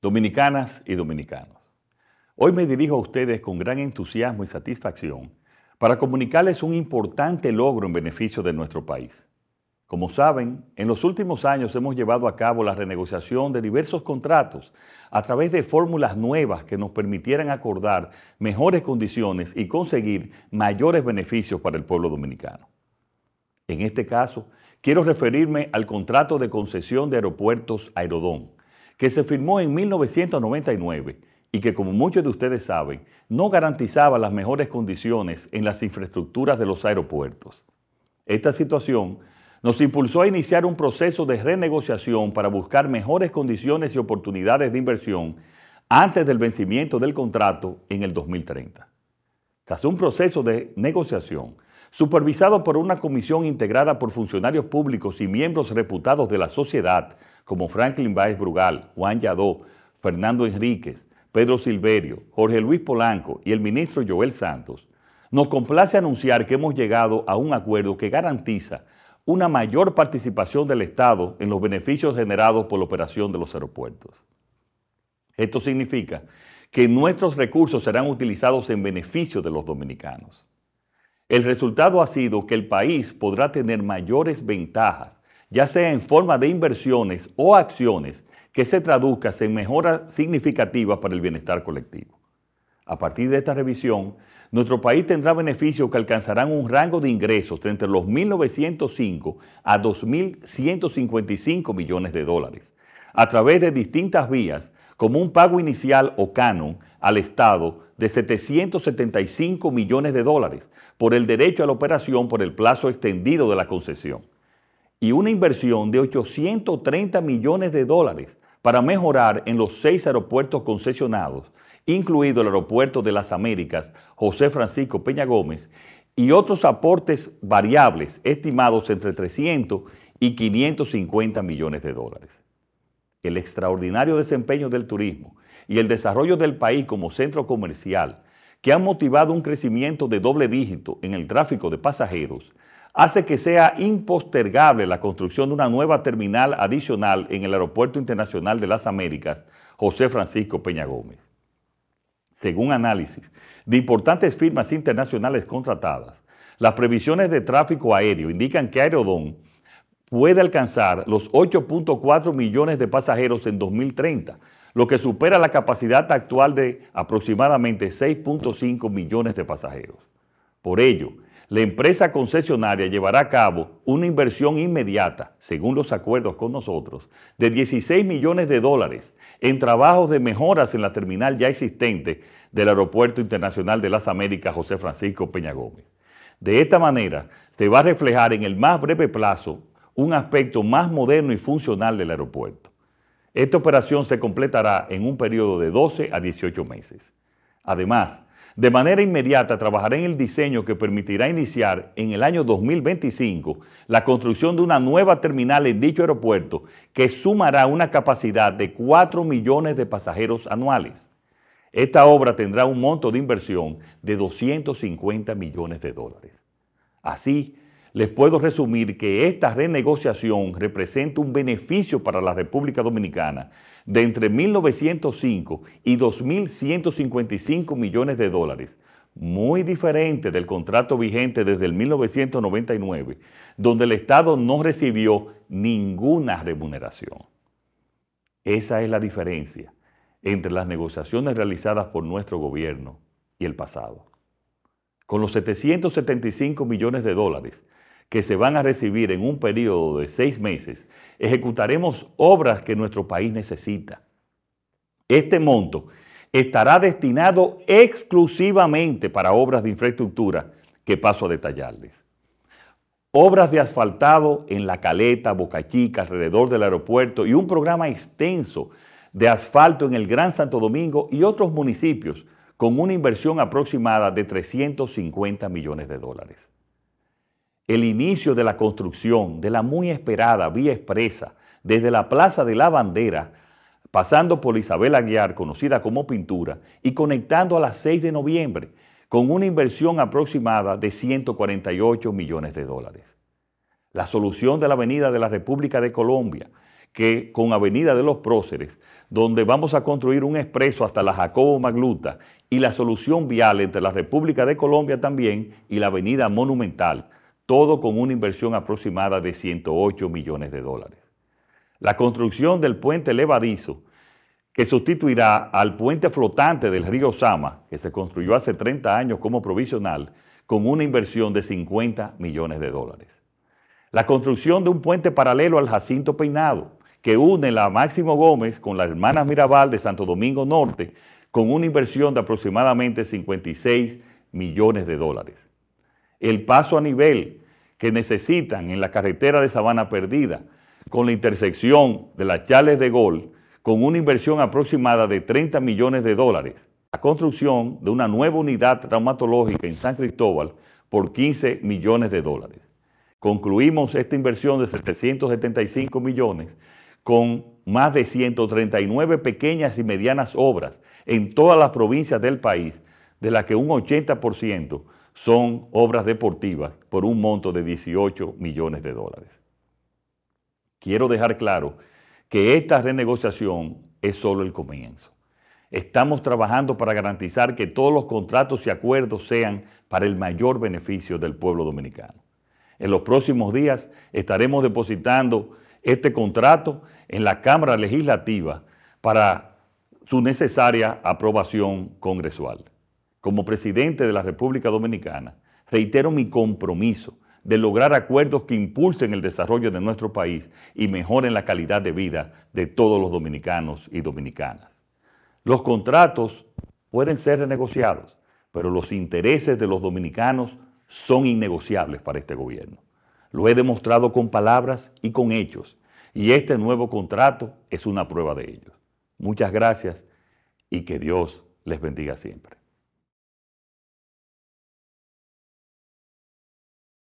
dominicanas y dominicanos. Hoy me dirijo a ustedes con gran entusiasmo y satisfacción para comunicarles un importante logro en beneficio de nuestro país. Como saben, en los últimos años hemos llevado a cabo la renegociación de diversos contratos a través de fórmulas nuevas que nos permitieran acordar mejores condiciones y conseguir mayores beneficios para el pueblo dominicano. En este caso, quiero referirme al contrato de concesión de aeropuertos Aerodón, que se firmó en 1999 y que, como muchos de ustedes saben, no garantizaba las mejores condiciones en las infraestructuras de los aeropuertos. Esta situación nos impulsó a iniciar un proceso de renegociación para buscar mejores condiciones y oportunidades de inversión antes del vencimiento del contrato en el 2030. Tras un proceso de negociación, supervisado por una comisión integrada por funcionarios públicos y miembros reputados de la sociedad, como Franklin Báez Brugal, Juan Yadó, Fernando Enríquez, Pedro Silverio, Jorge Luis Polanco y el ministro Joel Santos, nos complace anunciar que hemos llegado a un acuerdo que garantiza una mayor participación del Estado en los beneficios generados por la operación de los aeropuertos. Esto significa que nuestros recursos serán utilizados en beneficio de los dominicanos. El resultado ha sido que el país podrá tener mayores ventajas, ya sea en forma de inversiones o acciones que se traduzcan en mejoras significativas para el bienestar colectivo. A partir de esta revisión, nuestro país tendrá beneficios que alcanzarán un rango de ingresos entre los 1.905 a 2.155 millones de dólares, a través de distintas vías como un pago inicial o canon al Estado de 775 millones de dólares por el derecho a la operación por el plazo extendido de la concesión y una inversión de 830 millones de dólares para mejorar en los seis aeropuertos concesionados, incluido el aeropuerto de las Américas José Francisco Peña Gómez, y otros aportes variables estimados entre 300 y 550 millones de dólares el extraordinario desempeño del turismo y el desarrollo del país como centro comercial, que han motivado un crecimiento de doble dígito en el tráfico de pasajeros, hace que sea impostergable la construcción de una nueva terminal adicional en el Aeropuerto Internacional de las Américas, José Francisco Peña Gómez. Según análisis de importantes firmas internacionales contratadas, las previsiones de tráfico aéreo indican que Aerodón puede alcanzar los 8.4 millones de pasajeros en 2030, lo que supera la capacidad actual de aproximadamente 6.5 millones de pasajeros. Por ello, la empresa concesionaria llevará a cabo una inversión inmediata, según los acuerdos con nosotros, de 16 millones de dólares en trabajos de mejoras en la terminal ya existente del Aeropuerto Internacional de las Américas José Francisco Peña Gómez. De esta manera, se va a reflejar en el más breve plazo un aspecto más moderno y funcional del aeropuerto. Esta operación se completará en un periodo de 12 a 18 meses. Además, de manera inmediata trabajará en el diseño que permitirá iniciar en el año 2025 la construcción de una nueva terminal en dicho aeropuerto que sumará una capacidad de 4 millones de pasajeros anuales. Esta obra tendrá un monto de inversión de 250 millones de dólares. Así, les puedo resumir que esta renegociación representa un beneficio para la República Dominicana de entre 1.905 y 2.155 millones de dólares, muy diferente del contrato vigente desde el 1999, donde el Estado no recibió ninguna remuneración. Esa es la diferencia entre las negociaciones realizadas por nuestro gobierno y el pasado. Con los 775 millones de dólares, que se van a recibir en un periodo de seis meses, ejecutaremos obras que nuestro país necesita. Este monto estará destinado exclusivamente para obras de infraestructura que paso a detallarles. Obras de asfaltado en La Caleta, Boca Chica, alrededor del aeropuerto y un programa extenso de asfalto en el Gran Santo Domingo y otros municipios con una inversión aproximada de 350 millones de dólares el inicio de la construcción de la muy esperada vía expresa desde la Plaza de la Bandera, pasando por Isabel Aguiar, conocida como Pintura, y conectando a las 6 de noviembre, con una inversión aproximada de 148 millones de dólares. La solución de la Avenida de la República de Colombia, que con Avenida de los Próceres, donde vamos a construir un expreso hasta la Jacobo Magluta, y la solución vial entre la República de Colombia también y la Avenida Monumental, todo con una inversión aproximada de 108 millones de dólares. La construcción del puente levadizo, que sustituirá al puente flotante del río Sama, que se construyó hace 30 años como provisional, con una inversión de 50 millones de dólares. La construcción de un puente paralelo al Jacinto Peinado, que une la Máximo Gómez con la hermanas Mirabal de Santo Domingo Norte, con una inversión de aproximadamente 56 millones de dólares el paso a nivel que necesitan en la carretera de Sabana Perdida, con la intersección de las Chales de Gol, con una inversión aproximada de 30 millones de dólares. La construcción de una nueva unidad traumatológica en San Cristóbal por 15 millones de dólares. Concluimos esta inversión de 775 millones con más de 139 pequeñas y medianas obras en todas las provincias del país, de las que un 80% son obras deportivas por un monto de 18 millones de dólares. Quiero dejar claro que esta renegociación es solo el comienzo. Estamos trabajando para garantizar que todos los contratos y acuerdos sean para el mayor beneficio del pueblo dominicano. En los próximos días estaremos depositando este contrato en la Cámara Legislativa para su necesaria aprobación congresual como presidente de la República Dominicana, reitero mi compromiso de lograr acuerdos que impulsen el desarrollo de nuestro país y mejoren la calidad de vida de todos los dominicanos y dominicanas. Los contratos pueden ser renegociados, pero los intereses de los dominicanos son innegociables para este gobierno. Lo he demostrado con palabras y con hechos, y este nuevo contrato es una prueba de ello. Muchas gracias y que Dios les bendiga siempre.